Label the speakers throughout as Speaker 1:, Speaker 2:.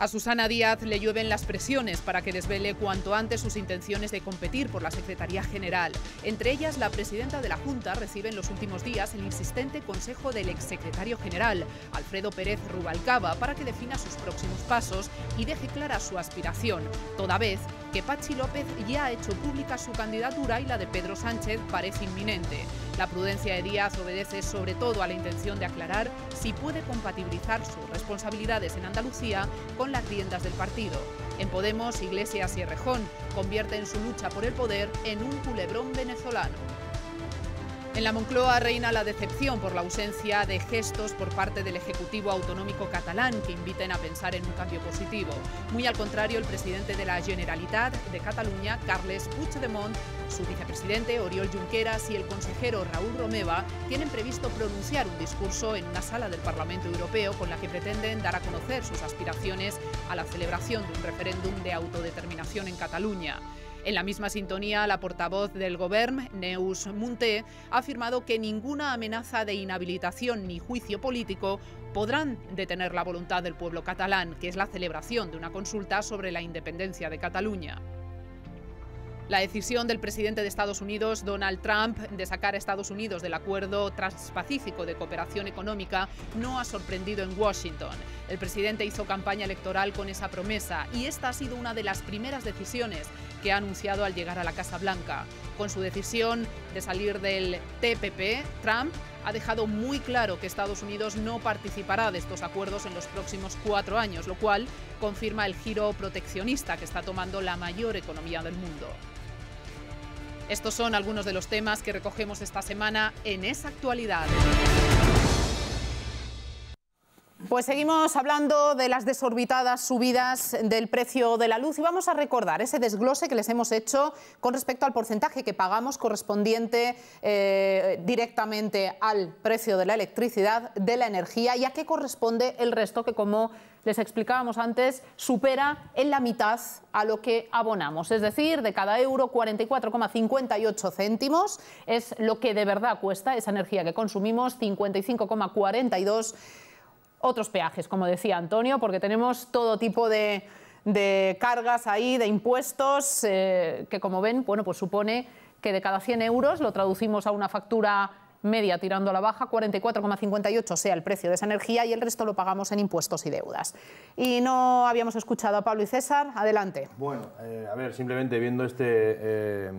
Speaker 1: A Susana Díaz le llueven las presiones para que desvele cuanto antes sus intenciones de competir por la Secretaría General. Entre ellas, la presidenta de la Junta recibe en los últimos días el insistente consejo del exsecretario general, Alfredo Pérez Rubalcaba, para que defina sus próximos pasos y deje clara su aspiración, toda vez que Pachi López ya ha hecho pública su candidatura y la de Pedro Sánchez parece inminente. La prudencia de Díaz obedece sobre todo a la intención de aclarar si puede compatibilizar sus responsabilidades en Andalucía con las riendas del partido. En Podemos, Iglesias y Errejón convierten su lucha por el poder en un culebrón venezolano. En la Moncloa reina la decepción por la ausencia de gestos por parte del Ejecutivo Autonómico catalán que inviten a pensar en un cambio positivo. Muy al contrario, el presidente de la Generalitat de Cataluña, Carles Puigdemont, su vicepresidente, Oriol Junqueras, y el consejero Raúl Romeva tienen previsto pronunciar un discurso en una sala del Parlamento Europeo con la que pretenden dar a conocer sus aspiraciones a la celebración de un referéndum de autodeterminación en Cataluña. En la misma sintonía, la portavoz del gobierno, Neus Munté, ha afirmado que ninguna amenaza de inhabilitación ni juicio político podrán detener la voluntad del pueblo catalán, que es la celebración de una consulta sobre la independencia de Cataluña. La decisión del presidente de Estados Unidos, Donald Trump, de sacar a Estados Unidos del acuerdo transpacífico de cooperación económica no ha sorprendido en Washington. El presidente hizo campaña electoral con esa promesa y esta ha sido una de las primeras decisiones que ha anunciado al llegar a la Casa Blanca. Con su decisión de salir del TPP, Trump ha dejado muy claro que Estados Unidos no participará de estos acuerdos en los próximos cuatro años, lo cual confirma el giro proteccionista que está tomando la mayor economía del mundo. Estos son algunos de los temas que recogemos esta semana en esa actualidad. Pues seguimos hablando de las desorbitadas subidas del precio de la luz y vamos a recordar ese desglose que les hemos hecho con respecto al porcentaje que pagamos correspondiente eh, directamente al precio de la electricidad, de la energía y a qué corresponde el resto que como les explicábamos antes, supera en la mitad a lo que abonamos. Es decir, de cada euro, 44,58 céntimos es lo que de verdad cuesta esa energía que consumimos, 55,42 otros peajes, como decía Antonio, porque tenemos todo tipo de, cargas ahí, de impuestos, eh, que como ven, bueno, pues supone que de cada 100 euros lo traducimos a una factura media tirando a la baja, 44,58 sea el precio de esa energía y el resto lo pagamos en impuestos y deudas. Y no habíamos escuchado a Pablo y César, adelante. Bueno,
Speaker 2: eh, a ver, simplemente viendo este eh,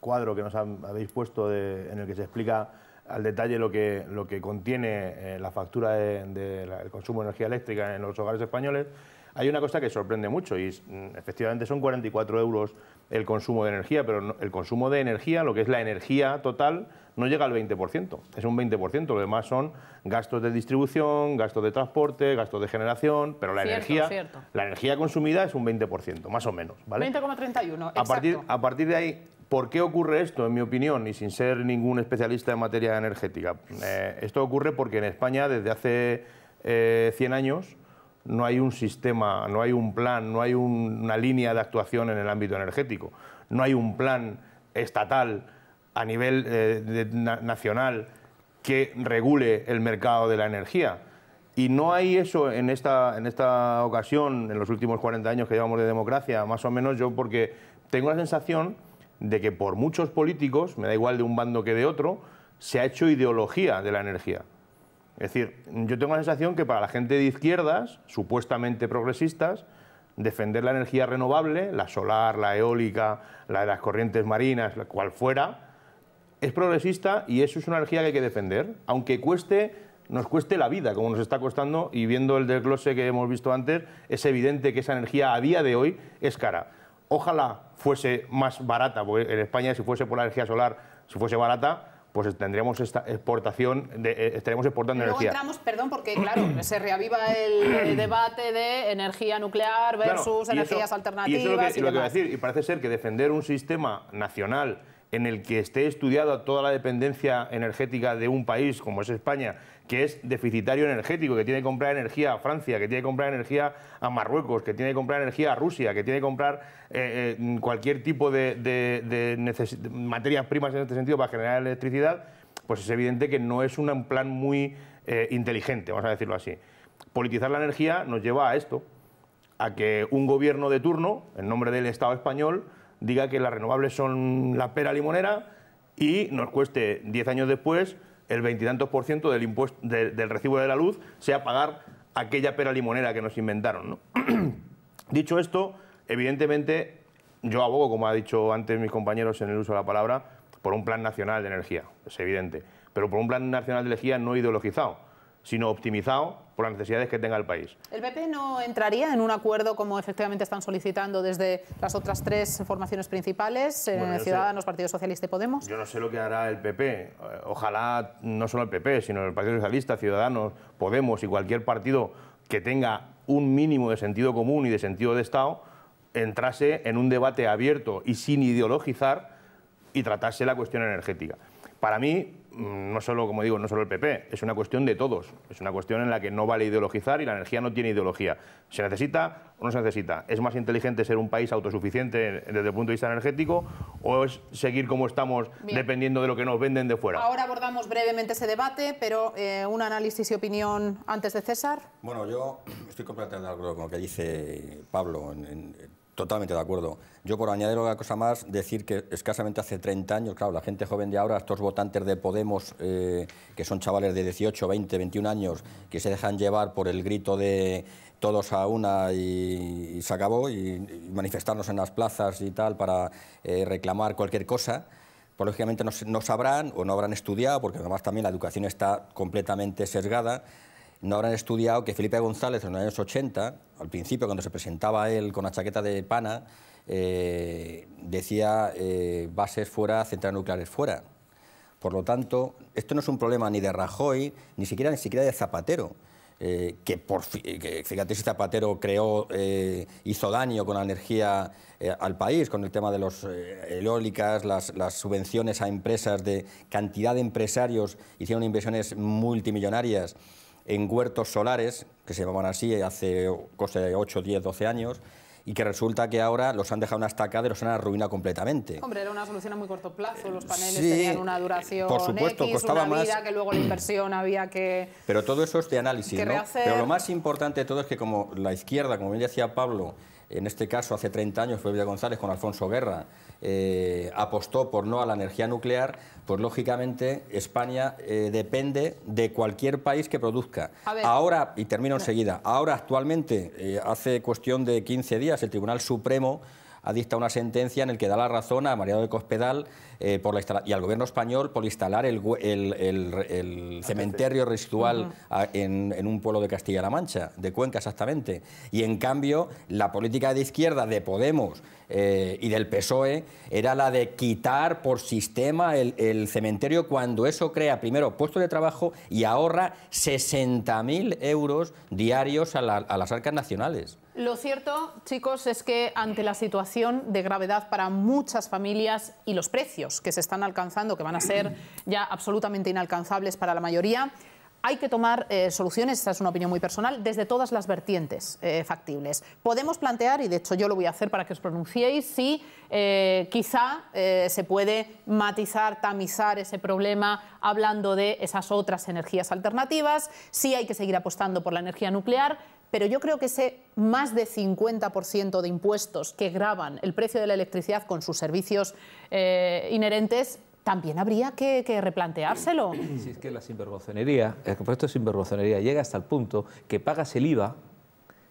Speaker 2: cuadro que nos habéis puesto en el que se explica al detalle lo que, lo que contiene eh, la factura del consumo de energía eléctrica en los hogares españoles, hay una cosa que sorprende mucho y mm, efectivamente son 44 euros el consumo de energía, pero el consumo de energía, lo que es la energía total, no llega al 20%, es un 20%, lo demás son gastos de distribución, gastos de transporte, gastos de generación, pero la, energía, la energía consumida es un 20%, más o menos. ¿vale?
Speaker 1: 20,31. A partir,
Speaker 2: a partir de ahí, ¿Por qué ocurre esto, en mi opinión, y sin ser ningún especialista en materia energética? Eh, esto ocurre porque en España desde hace 100 eh, años no hay un sistema, no hay un plan, no hay una línea de actuación en el ámbito energético, no hay un plan estatal a nivel eh, nacional que regule el mercado de la energía. Y no hay eso en esta, en esta ocasión, en los últimos 40 años que llevamos de democracia, más o menos yo, porque tengo la sensación de que por muchos políticos, me da igual de un bando que de otro, se ha hecho ideología de la energía. Es decir, yo tengo la sensación que para la gente de izquierdas, supuestamente progresistas, defender la energía renovable, la solar, la eólica, la de las corrientes marinas, cual fuera, es progresista y eso es una energía que hay que defender, aunque cueste, nos cueste la vida, como nos está costando, y viendo el desglose que hemos visto antes, es evidente que esa energía a día de hoy es cara. Ojalá fuese más barata, porque en España si fuese por la energía solar, si fuese barata, pues tendríamos esta exportación, de, eh, estaremos exportando Luego energía.
Speaker 1: entramos, perdón, porque claro, se reaviva el, debate de energía nuclear versus energías alternativas. Y lo que, y lo que decir,
Speaker 2: y parece ser que defender un sistema nacional en el que esté estudiada toda la dependencia energética de un país como es España, que es deficitario energético, que tiene que comprar energía a Francia, que tiene que comprar energía a Marruecos, que tiene que comprar energía a Rusia, que tiene que comprar eh, eh, cualquier tipo de, materias primas en este sentido para generar electricidad, pues es evidente que no es un plan muy eh, inteligente, vamos a decirlo así. Politizar la energía nos lleva a esto, a que un gobierno de turno, en nombre del Estado español, diga que las renovables son la pera limonera y nos cueste 10 años después el veintitantos por ciento del, impuesto, del recibo de la luz sea pagar aquella pera limonera que nos inventaron. Dicho esto, evidentemente yo abogo, como ha dicho antes mis compañeros en el uso de la palabra, por un plan nacional de energía, es evidente, pero por un plan nacional de energía no ideologizado sino optimizado por las necesidades que tenga el país.
Speaker 1: ¿El PP no entraría en un acuerdo como efectivamente están solicitando desde las otras tres formaciones principales, eh, Ciudadanos, Partido Socialista y Podemos?
Speaker 2: Yo no sé lo que hará el PP. Eh, ojalá no solo el PP, sino el Partido Socialista, Ciudadanos, Podemos y cualquier partido que tenga un mínimo de sentido común y de sentido de Estado entrase en un debate abierto y sin ideologizar y tratase la cuestión energética. Para mí, no solo, como digo, no solo el PP, es una cuestión de todos. Es una cuestión en la que no vale ideologizar y la energía no tiene ideología. ¿Se necesita o no se necesita? ¿Es más inteligente ser un país autosuficiente desde el punto de vista energético o es seguir como estamos dependiendo de lo que nos venden de fuera?
Speaker 1: Ahora abordamos brevemente ese debate, pero eh, un análisis y opinión antes de César.
Speaker 3: Bueno, yo estoy completamente de acuerdo con lo que dice Pablo. en, Totalmente de acuerdo. Yo por añadir una cosa más, decir que escasamente hace 30 años, claro, la gente joven de ahora, estos votantes de Podemos, eh, que son chavales de 18, 20, 21 años, que se dejan llevar por el grito de todos a una y, se acabó, y, manifestarnos en las plazas y tal para eh, reclamar cualquier cosa, pues, lógicamente no, no sabrán o no habrán estudiado, porque además también la educación está completamente sesgada no habrán estudiado que Felipe González en los años 80, al principio cuando se presentaba él con la chaqueta de pana, eh, decía bases eh, fuera, centrales nucleares fuera. Por lo tanto, esto no es un problema ni de Rajoy, ni siquiera, ni siquiera de Zapatero. Eh, que, por, fíjate si Zapatero creó, hizo daño con la energía al país, con el tema de las eólicas, las, subvenciones a empresas, de cantidad de empresarios hicieron inversiones multimillonarias en huertos solares, que se llamaban así hace 8, 10, 12 años, y que resulta que ahora los han dejado una estacada y los han arruinado completamente.
Speaker 1: Hombre, era una solución a muy corto plazo, los eh, paneles tenían una duración por supuesto, costaba más... que luego la inversión había que...
Speaker 3: Pero todo eso es de análisis, ¿no? Pero lo más importante de todo es que como la izquierda, como bien decía Pablo, en este caso hace 30 años fue González con Alfonso Guerra, eh, apostó por no a la energía nuclear, pues lógicamente España eh, depende de cualquier país que produzca. Ahora, y termino enseguida, ahora actualmente, eh, hace cuestión de 15 días, el Tribunal Supremo ha dictado una sentencia en la que da la razón a Mariano de Cospedal eh, y al gobierno español por instalar el, cementerio ritual en, un pueblo de Castilla-La Mancha, de Cuenca exactamente. Y en cambio, la política de izquierda de Podemos eh, y del PSOE era la de quitar por sistema el, cementerio cuando eso crea primero puestos de trabajo y ahorra 60.000 euros diarios a las arcas nacionales.
Speaker 1: Lo cierto, chicos, es que ante la situación de gravedad para muchas familias y los precios que se están alcanzando, que van a ser ya absolutamente inalcanzables para la mayoría, hay que tomar eh, soluciones, esa es una opinión muy personal, desde todas las vertientes eh, factibles. Podemos plantear, y de hecho yo lo voy a hacer para que os pronunciéis, si eh, quizá se puede matizar, tamizar ese problema hablando de esas otras energías alternativas, si hay que seguir apostando por la energía nuclear, pero yo creo que ese más de 50% de impuestos que graban el precio de la electricidad con sus servicios eh, inherentes también habría que, replanteárselo.
Speaker 4: Si es que la sinvergonzonería, el impuesto de sinvergonzonería llega hasta el punto que pagas el IVA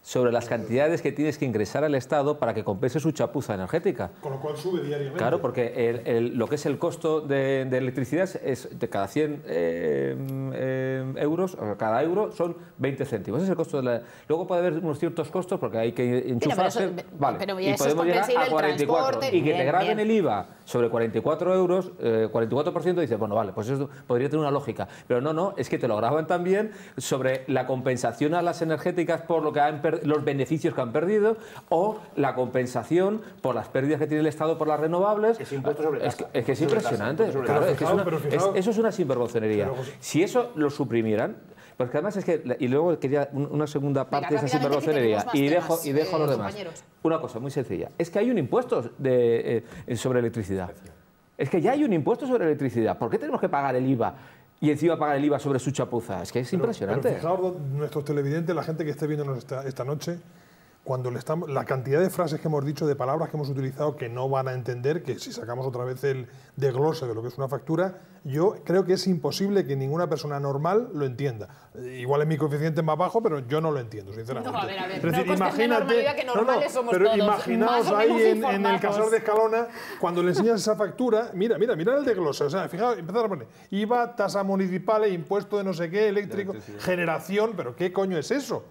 Speaker 4: sobre las cantidades que tienes que ingresar al Estado para que compense su chapuza energética.
Speaker 5: Con lo cual sube diariamente. Claro,
Speaker 4: porque lo que es el costo de, electricidad es de cada 100 eh, eh, euros, o cada euro son 20 céntimos. el costo Luego puede haber unos ciertos costos porque hay que enchufarse... pero eso, vale, y podemos 44. Y que te graben el IVA sobre 44 euros, eh, 44% dice, bueno, vale, pues eso podría tener una lógica. Pero no, no, es que te lo graban también sobre la compensación a las energéticas por lo que han perdido los beneficios que han perdido o la compensación por las pérdidas que tiene el Estado por las renovables. Es que, es, impresionante. eso es una sinvergonzonería. Si eso lo suprimieran, porque pues además es que, y luego quería una segunda parte de esa sinvergonzonería, y dejo, y dejo a los eh, demás. Una cosa muy sencilla, es que hay un impuesto de, eh, sobre electricidad. Es que ya hay un impuesto sobre electricidad. ¿Por qué tenemos que pagar el IVA? y encima pagar el IVA sobre su chapuza. Es que es impresionante. Pero fijaos,
Speaker 5: nuestros televidentes, la gente que esté viéndonos esta, esta noche, cuando le estamos, la cantidad de frases que hemos dicho, de palabras que hemos utilizado que no van a entender, que si sacamos otra vez el desglose de lo que es una factura, yo creo que es imposible que ninguna persona normal lo entienda. Igual es mi coeficiente más bajo, pero yo no lo entiendo, sinceramente. No, imagínate, pero imaginaos ahí en, el casal de Escalona, cuando le enseñas esa factura, mira, mira, mira el desglose, o sea, fijaos, empezar a poner IVA, tasa municipal, impuesto de no sé qué, eléctrico, generación, pero ¿qué coño es eso?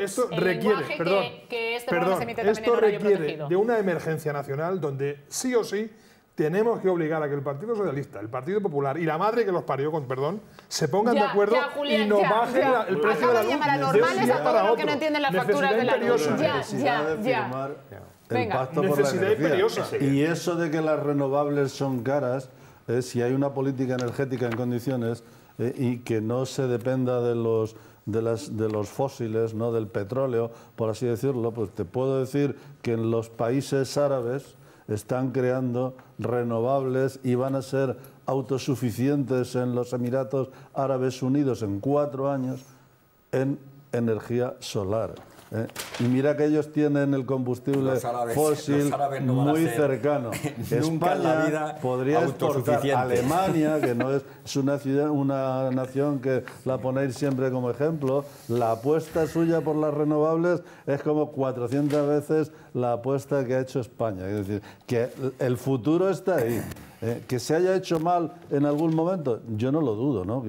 Speaker 5: esto requiere, perdón, este de una emergencia nacional donde sí o sí tenemos que obligar a que el Partido Socialista, el Partido Popular y la madre que los parió, con perdón, se pongan de acuerdo y no el precio de la luz de Que no entienden las facturas de la Ya, ya,
Speaker 3: El pacto por la energía.
Speaker 6: Y eso de que las renovables son caras, eh, si hay una política energética en condiciones, eh, y que no se dependa de los, de, las, de los fósiles, no del petróleo, por así decirlo, pues te puedo decir que en los países árabes están creando renovables y van a ser autosuficientes en los Emiratos Árabes Unidos en cuatro años en energía solar. Eh, y mira que ellos tienen el combustible fósil muy cercano. España vida podría Alemania, que no es, una, ciudad, una nación que la ponéis siempre como ejemplo. La apuesta suya por las renovables es como 400 veces la apuesta que ha hecho España. Es decir, que el futuro está ahí. Eh, que se haya hecho mal en algún momento, yo no lo dudo, ¿no?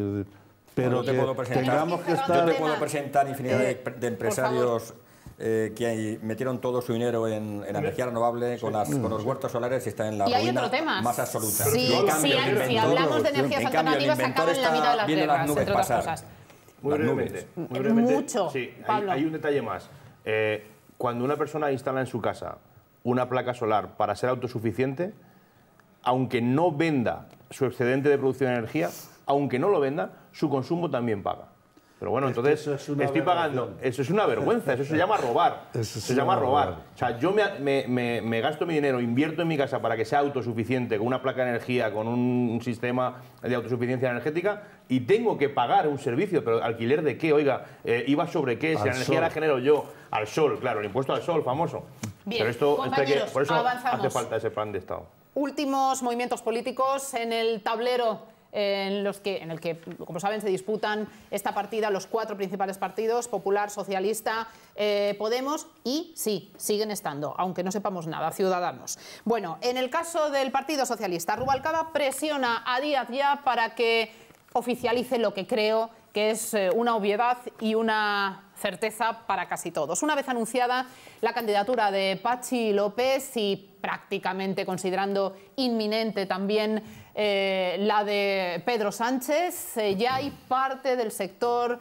Speaker 6: pero Yo te
Speaker 3: puedo presentar infinidad de, eh, empresarios... Eh, que metieron todo su dinero en, energía renovable con, los mm. huertos solares y están en la ruina más absoluta. si hablamos de energías alternativas cambio, la mitad de las nubes Cosas. Muy, brevemente,
Speaker 2: muy Mucho, sí, Hay, un detalle más. Eh, cuando una persona instala en su casa una placa solar para ser autosuficiente, aunque no venda su excedente de producción de energía, aunque no lo venda, su consumo también paga. Pero bueno, entonces estoy pagando. Eso es una vergüenza, eso se llama robar. se llama robar. O sea, yo me, gasto mi dinero, invierto en mi casa para que sea autosuficiente, con una placa de energía, con un sistema de autosuficiencia energética, y tengo que pagar un servicio, pero alquiler de qué, oiga, eh, ...iba sobre qué, si la energía la genero yo, al sol, claro, el impuesto al sol, famoso.
Speaker 1: pero esto, este que, por eso hace falta
Speaker 2: ese plan de Estado.
Speaker 1: Últimos movimientos políticos en el tablero en, los que, en el que, como saben, se disputan esta partida los cuatro principales partidos, Popular, Socialista, eh, Podemos y sí, siguen estando, aunque no sepamos nada, Ciudadanos. Bueno, en el caso del Partido Socialista, Rubalcaba presiona a Díaz ya para que oficialice lo que creo que es eh, una obviedad y una certeza para casi todos. Una vez anunciada la candidatura de Pachi López y prácticamente considerando inminente también eh, la de Pedro Sánchez, eh, ya hay parte del sector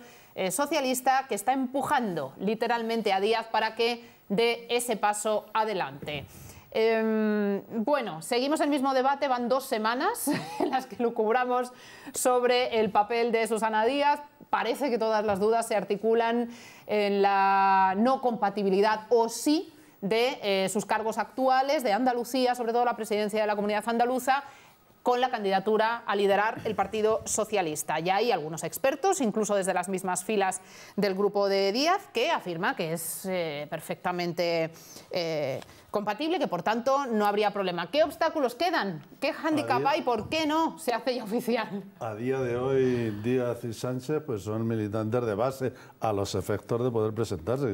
Speaker 1: socialista que está empujando literalmente a Díaz para que dé ese paso adelante. Em, bueno, seguimos el mismo debate, van dos semanas en las que lucubramos sobre el papel de Susana Díaz. Parece que todas las dudas se articulan en la no compatibilidad o sí de eh, sus cargos actuales, de Andalucía, sobre todo la presidencia de la comunidad andaluza, con la candidatura a liderar el Partido Socialista. Ya hay algunos expertos, incluso desde las mismas filas del grupo de Díaz, que afirma que es eh, perfectamente eh, compatible, que por tanto no habría problema. ¿Qué obstáculos quedan? ¿Qué hándicap hay? ¿Por qué no se hace ya oficial?
Speaker 6: A día de hoy, Díaz y Sánchez pues son militantes de base a los efectos de poder presentarse.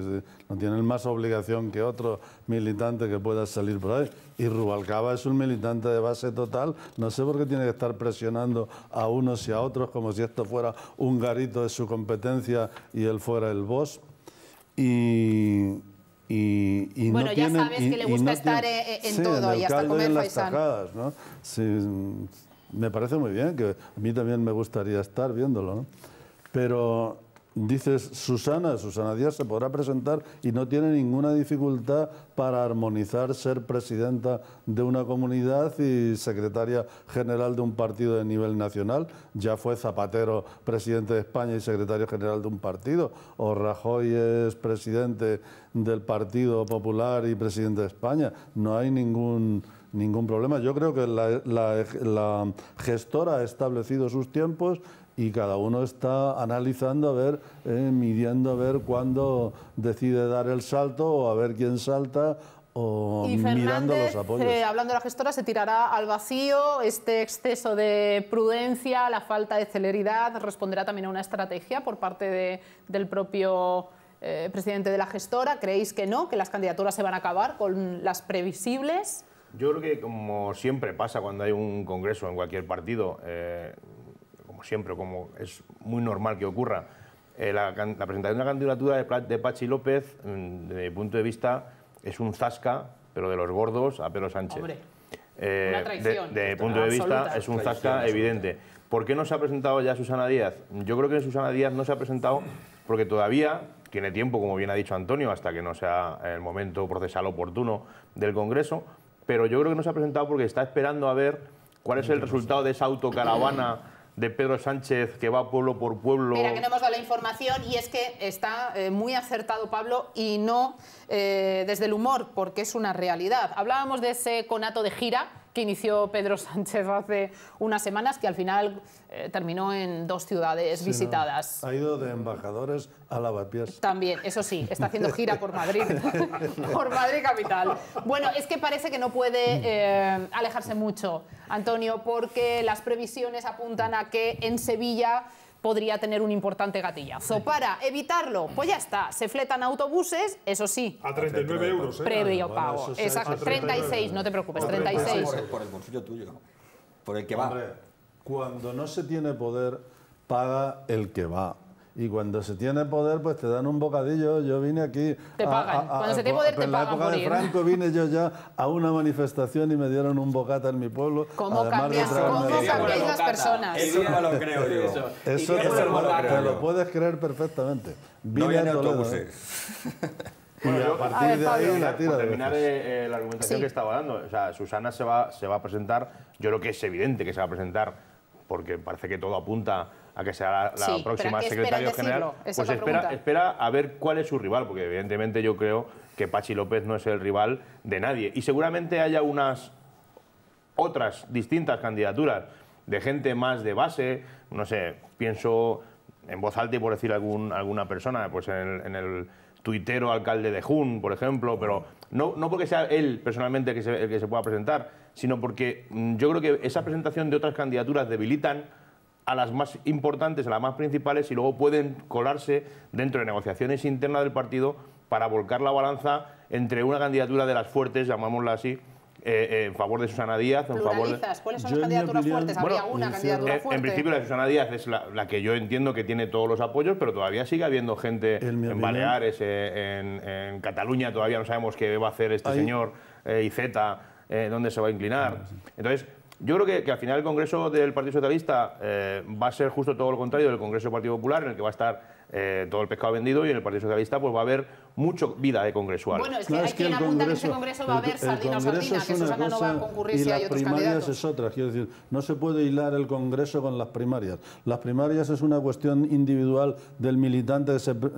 Speaker 6: No tienen más obligación que otro militante que pueda salir por ahí. Y Rubalcaba es un militante de base total, sé por qué tiene que estar presionando a unos y a otros como si esto fuera un garito de su competencia y él fuera el boss. bueno, ya sabes que le gusta estar eh, en, todo y hasta comer las me parece muy bien, que a mí también me gustaría estar viéndolo, Pero Dices, Susana, Susana Díaz se podrá presentar y no tiene ninguna dificultad para armonizar ser presidenta de una comunidad y secretaria general de un partido de nivel nacional. Ya fue Zapatero presidente de España y secretario general de un partido. O Rajoy es presidente del Partido Popular y presidente de España. No hay ningún ningún problema. Yo creo que la, la, gestora ha establecido sus tiempos y cada uno está analizando, a ver, eh, midiendo, a ver cuándo decide dar el salto o a ver quién salta
Speaker 1: o mirando los apoyos. Eh, hablando de la gestora, se tirará al vacío este exceso de prudencia, la falta de celeridad, responderá también a una estrategia por parte de, del propio eh, presidente de la gestora. ¿Creéis que no, que las candidaturas se van a acabar con las previsibles?
Speaker 2: Yo creo que como siempre pasa cuando hay un congreso en cualquier partido, siempre, como es muy normal que ocurra, eh, la, presentación de la candidatura de, Pachi López, mm, ...de punto de vista, es un zasca, pero de los gordos a Pedro Sánchez. Eh, ...de punto de vista, es un zasca evidente. ¿Por qué no se ha presentado ya Susana Díaz? Yo creo que Susana Díaz no se ha presentado porque todavía tiene tiempo, como bien ha dicho Antonio, hasta que no sea el momento procesal oportuno del Congreso, pero yo creo que no se ha presentado porque está esperando a ver cuál es el mm. resultado de esa autocaravana de Pedro Sánchez que va pueblo por pueblo. Mira, que no hemos
Speaker 1: dado la información y es que está eh, muy acertado Pablo y no eh, desde el humor, porque es una realidad. Hablábamos de ese conato de gira que inició Pedro Sánchez hace unas semanas, que al final eh, terminó en dos ciudades visitadas.
Speaker 6: Ha ido de embajadores a lavapiés.
Speaker 1: También, eso sí, está haciendo gira por Madrid,
Speaker 6: por
Speaker 1: Madrid capital. Bueno, es que parece que no puede mm. eh, alejarse mucho, Antonio, porque las previsiones apuntan a que en Sevilla podría tener un importante gatillazo. Para evitarlo, pues ya está, se fletan autobuses, eso sí. A 39 euros, ¿eh? Previo pago. Exacto, 36, no te preocupes, 36.
Speaker 3: Por el, bolsillo tuyo, por el que Hombre,
Speaker 6: Cuando no se tiene poder, paga el que va y cuando se tiene poder, pues te dan un bocadillo. Yo vine aquí. Te pagan. cuando se tiene poder, te pagan. En la época de Franco vine yo ya a una manifestación y me dieron un bocata en mi pueblo. ¿Cómo cambias, las personas? Eso no lo creo yo. Eso, es. te, lo, te lo puedes creer perfectamente. Vine no en el Bueno, a partir de ahí, la tira Para terminar eh, eh, la argumentación que
Speaker 2: estaba dando, Susana se va, se va a presentar, yo creo que es evidente que se va a presentar, porque parece que todo apunta a que sea la, próxima secretaria general, pues espera, espera a ver cuál es su rival, porque evidentemente yo creo que Pachi López no es el rival de nadie. Y seguramente haya unas otras distintas candidaturas de gente más de base, no sé, pienso en voz alta y por decir algún, alguna persona, pues en el, en tuitero alcalde de Jun, por ejemplo, pero no, no porque sea él personalmente que, se, el que se pueda presentar, sino porque mm, yo creo que esa presentación de otras candidaturas debilitan a las más importantes, a las más principales, y luego pueden colarse dentro de negociaciones internas del partido para volcar la balanza entre una candidatura de las fuertes, llamámosla así, eh, eh, en favor de Susana Díaz, en favor de...
Speaker 1: ¿Cuáles son las candidaturas fuertes? candidatura
Speaker 2: fuerte? En principio la Susana Díaz es la, que yo entiendo que tiene todos los apoyos, pero todavía sigue habiendo gente en, Baleares, eh, en, Cataluña, todavía no sabemos qué va a hacer este señor eh, y Z, dónde se va a inclinar. Ah, Entonces, yo creo que, al final el Congreso del Partido Socialista eh, va a ser justo todo lo contrario del Congreso del Partido Popular, en el que va a estar eh, todo el pescado vendido y en el Partido Socialista pues va a haber mucho vida de congresual. Bueno, es que claro, hay es quien apunta Congreso, ese
Speaker 1: Congreso
Speaker 6: va a haber sardina sardina, que Susana cosa, no va a concurrir si hay otros candidatos. es otra, quiero decir, no se puede hilar el Congreso con las primarias. Las primarias es una cuestión individual del militante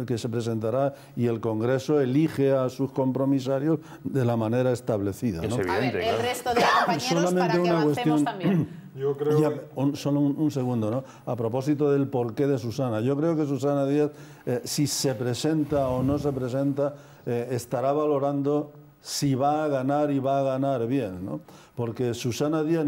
Speaker 6: que se, presentará y el Congreso elige a sus compromisarios de la manera establecida. ¿no? Es evidente, el resto
Speaker 1: de compañeros para que avancemos cuestión, también. Yo creo
Speaker 6: que... solo un, segundo, ¿no? A propósito del porqué de Susana. Yo creo que Susana Díaz, eh, si se presenta o no se presenta, eh, estará valorando si va a ganar y va a ganar bien, ¿no? porque Susana Díaz,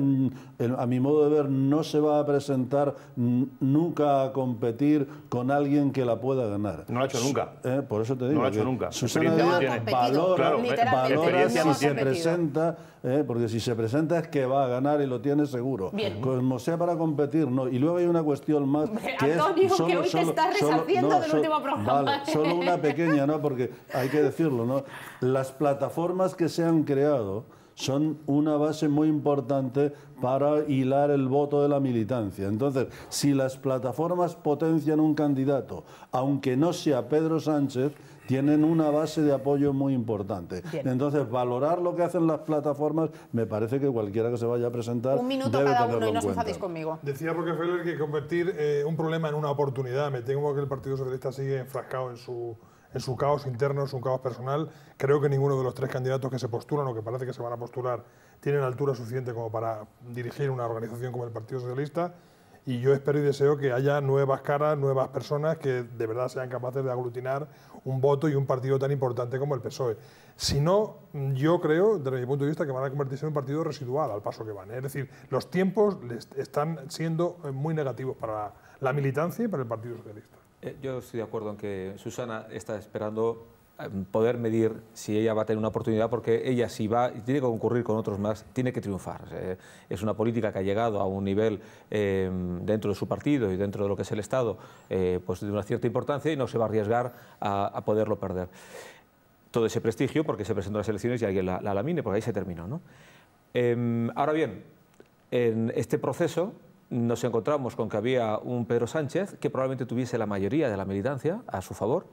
Speaker 6: a mi modo de ver, no se va a presentar nunca a competir con alguien que la pueda ganar. No lo ha hecho nunca. ¿eh? por eso te digo. No lo ha hecho nunca. Susana Díaz no valora, valora si se presenta, ¿eh? porque si se presenta es que va a ganar y lo tiene seguro. Bien. Como sea para competir, no. Y luego hay una cuestión más. Que Antonio, que hoy te estás resarciendo del último programa. ¿eh? solo una pequeña, ¿no? Porque hay que decirlo, ¿no? Las plataformas que se han creado son una base muy importante para hilar el voto de la militancia. Entonces, si las plataformas potencian un candidato, aunque no sea Pedro Sánchez, tienen una base de apoyo muy importante. Entonces, valorar
Speaker 5: lo que hacen las plataformas, me parece que cualquiera que se vaya a presentar. Un minuto cada uno y no se enfadéis conmigo. Decía porque Rockefeller que convertir eh, un problema en una oportunidad. Me tengo que el Partido Socialista sigue enfrascado en su en su caos interno, en su caos personal. Creo que ninguno de los tres candidatos que se postulan o que parece que se van a postular tienen altura suficiente como para dirigir una organización como el Partido Socialista. Y yo espero y deseo que haya nuevas caras, nuevas personas que de verdad sean capaces de aglutinar un voto y un partido tan importante como el PSOE. Si no, yo creo, desde mi punto de vista, que van a convertirse en un partido residual al paso que van. ¿eh? Es decir, los tiempos están siendo muy negativos para la militancia y para el Partido Socialista.
Speaker 4: Eh, yo estoy de acuerdo en que Susana está esperando eh, poder medir si ella va a tener una oportunidad, porque ella si va y tiene que concurrir con otros más, tiene que triunfar. Eh, es una política que ha llegado a un nivel dentro de su partido y dentro de lo que es el Estado, pues de una cierta importancia y no se va a arriesgar a, poderlo perder. Todo ese prestigio, porque se presentó a las elecciones y alguien la, la lamine, porque ahí se terminó. Em, ahora bien, en este proceso nos encontramos con que había un Pedro Sánchez que probablemente tuviese la mayoría de la militancia a su favor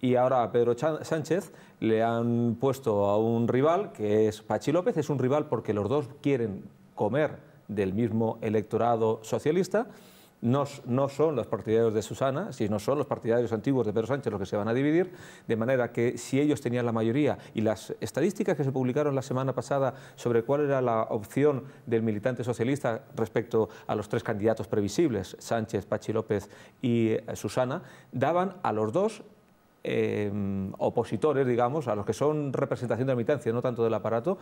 Speaker 4: y ahora a Pedro Sánchez le han puesto a un rival que es Pachi López, es un rival porque los dos quieren comer del mismo electorado socialista no, son los partidarios de Susana, sino son los partidarios antiguos de Pedro Sánchez los que se van a dividir, de manera que si ellos tenían la mayoría y las estadísticas que se publicaron la semana pasada sobre cuál era la opción del militante socialista respecto a los tres candidatos previsibles, Sánchez, Pachi López y eh, Susana, daban a los dos eh, opositores, digamos, a los que son representación de la militancia, no tanto del aparato,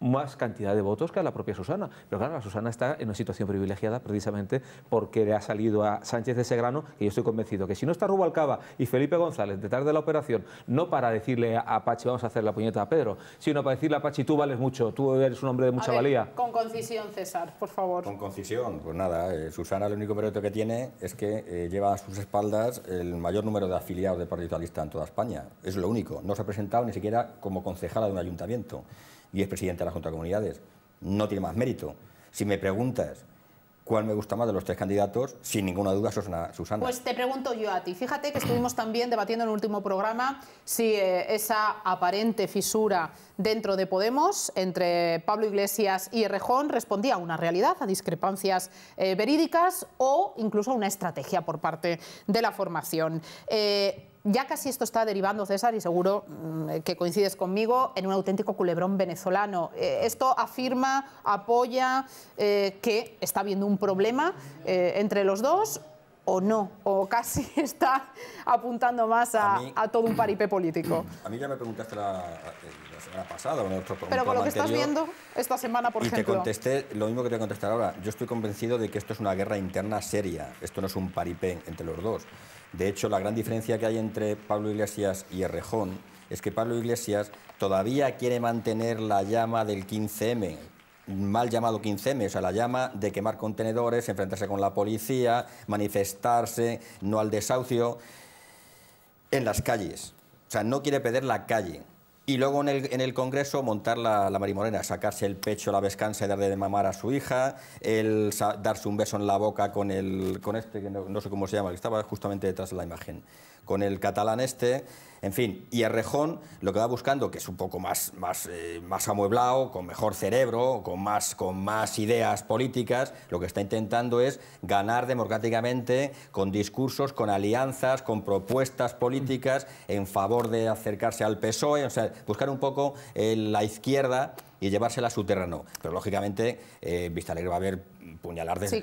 Speaker 4: más cantidad de votos que a la propia Susana. Pero claro, la Susana está en una situación privilegiada precisamente porque le ha salido a Sánchez de Segrano, que yo estoy convencido que si no está Rubalcaba y Felipe González detrás de la operación, no para decirle a Pachi vamos a hacer la puñeta a Pedro, sino para decirle a Pachi tú vales mucho, tú eres un hombre de mucha valía.
Speaker 1: Con concisión, César, por favor. Con concisión, pues
Speaker 3: nada, eh, Susana lo único mérito que tiene es que eh, lleva a sus espaldas el mayor número de afiliados ...de Partido Socialista en toda España. Es lo único, no se ha presentado ni siquiera como concejala de un ayuntamiento y es presidente de la Junta de Comunidades. No tiene más mérito. Si me preguntas cuál me gusta más de los tres candidatos, sin ninguna duda, Susana. Pues
Speaker 1: te pregunto yo a ti. Fíjate que estuvimos también debatiendo en el último programa si eh, esa aparente fisura dentro de Podemos entre Pablo Iglesias y Rejón respondía a una realidad, a discrepancias eh, verídicas o incluso a una estrategia por parte de la formación. Eh, ya casi esto está derivando, César, y seguro mm, eh, que coincides conmigo, en un auténtico culebrón venezolano. Eh, esto afirma, apoya eh, que está habiendo un problema entre los dos o no, o casi está apuntando más a, todo un paripé político.
Speaker 3: A mí ya me preguntaste la, semana pasada, o en otro Pero con lo que estás viendo
Speaker 1: esta semana, por ejemplo. Y te
Speaker 3: contesté lo mismo que te voy a contestar ahora. Yo estoy convencido de que esto es una guerra interna seria, esto no es un paripé entre los dos. De hecho, la gran diferencia que hay entre Pablo Iglesias y Errejón es que Pablo Iglesias todavía quiere mantener la llama del 15M, mal llamado 15M, o sea, la llama de quemar contenedores, enfrentarse con la policía, manifestarse, no al desahucio, en las calles. O sea, no quiere perder la calle. Y luego en el, en el Congreso montar la, marimorena, sacarse el pecho, la descansa y darle de mamar a su hija, el darse un beso en la boca con, el, con este, que no sé cómo se llama, que estaba justamente detrás de la imagen con el catalán este. En fin, y Errejón lo que va buscando, que es un poco más, más, eh, más amueblado, con mejor cerebro, con más, con más ideas políticas, lo que está intentando es ganar democráticamente con discursos, con alianzas, con propuestas políticas en favor de acercarse al PSOE, o sea, buscar un poco eh, la izquierda y llevársela a su terreno. Pero lógicamente, eh, Vistalegre va a haber puñalar de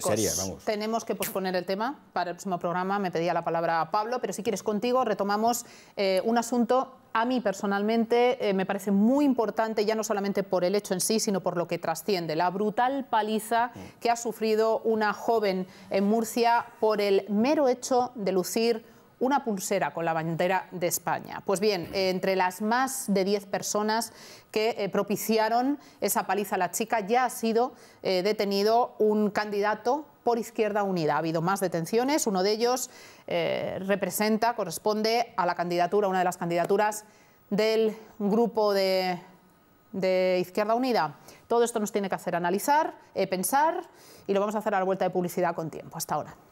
Speaker 1: Tenemos que posponer el tema para el próximo programa. Me pedía la palabra Pablo, pero si quieres contigo, retomamos eh, un asunto. A mí personalmente eh, me parece muy importante, ya no solamente por el hecho en sí, sino por lo que trasciende. La brutal paliza que ha sufrido una joven en Murcia por el mero hecho de lucir una pulsera con la bandera de España. Pues bien, entre las más de 10 personas que eh, propiciaron esa paliza a la chica ya ha sido eh, detenido un candidato por Izquierda Unida. Ha habido más detenciones, uno de ellos eh, representa, corresponde a la candidatura, una de las candidaturas del grupo de, Izquierda Unida. Todo esto nos tiene que hacer analizar, pensar y lo vamos a hacer a la vuelta de publicidad con tiempo. Hasta ahora.